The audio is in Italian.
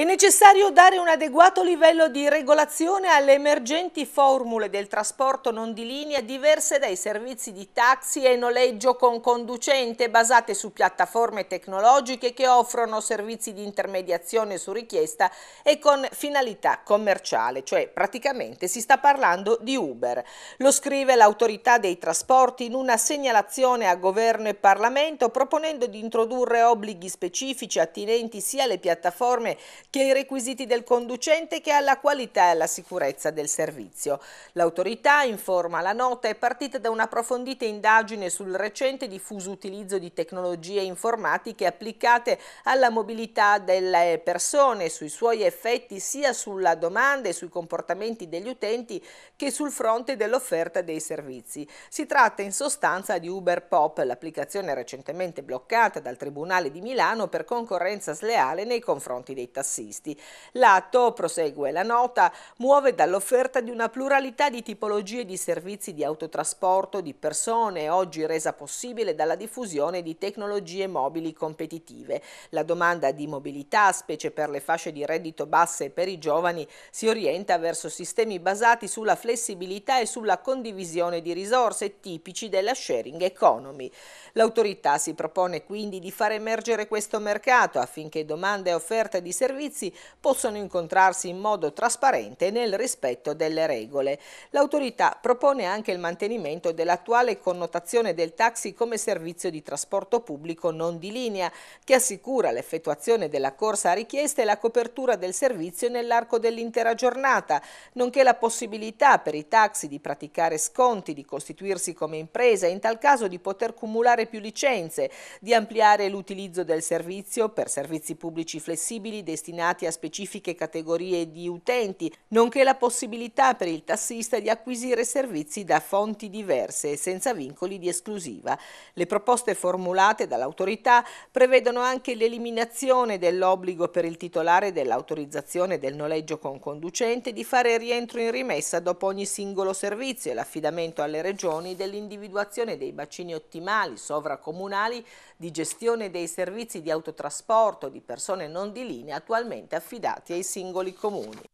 È necessario dare un adeguato livello di regolazione alle emergenti formule del trasporto non di linea diverse dai servizi di taxi e noleggio con conducente basate su piattaforme tecnologiche che offrono servizi di intermediazione su richiesta e con finalità commerciale, cioè praticamente si sta parlando di Uber. Lo scrive l'autorità dei trasporti in una segnalazione a governo e Parlamento proponendo di introdurre obblighi specifici attinenti sia alle piattaforme che ai requisiti del conducente che alla qualità e alla sicurezza del servizio. L'autorità informa la nota è partita da un'approfondita indagine sul recente diffuso utilizzo di tecnologie informatiche applicate alla mobilità delle persone, sui suoi effetti sia sulla domanda e sui comportamenti degli utenti che sul fronte dell'offerta dei servizi. Si tratta in sostanza di Uber Pop, l'applicazione recentemente bloccata dal Tribunale di Milano per concorrenza sleale nei confronti dei tassisti tassisti. L'atto, prosegue la nota, muove dall'offerta di una pluralità di tipologie di servizi di autotrasporto di persone, oggi resa possibile dalla diffusione di tecnologie mobili competitive. La domanda di mobilità, specie per le fasce di reddito basse e per i giovani, si orienta verso sistemi basati sulla flessibilità e sulla condivisione di risorse tipici della sharing economy. L'autorità si propone quindi di far emergere questo mercato affinché domanda e offerta di servizi servizi possono incontrarsi in modo trasparente nel rispetto delle regole. L'autorità propone anche il mantenimento dell'attuale connotazione del taxi come servizio di trasporto pubblico non di linea, che assicura l'effettuazione della corsa a richiesta e la copertura del servizio nell'arco dell'intera giornata, nonché la possibilità per i taxi di praticare sconti, di costituirsi come impresa e in tal caso di poter cumulare più licenze, di ampliare l'utilizzo del servizio per servizi pubblici flessibili destinati destinati a specifiche categorie di utenti, nonché la possibilità per il tassista di acquisire servizi da fonti diverse e senza vincoli di esclusiva. Le proposte formulate dall'autorità prevedono anche l'eliminazione dell'obbligo per il titolare dell'autorizzazione del noleggio con conducente di fare rientro in rimessa dopo ogni singolo servizio e l'affidamento alle regioni dell'individuazione dei bacini ottimali sovracomunali di gestione dei servizi di autotrasporto di persone non di linea attualmente esclusivamente affidati ai singoli comuni.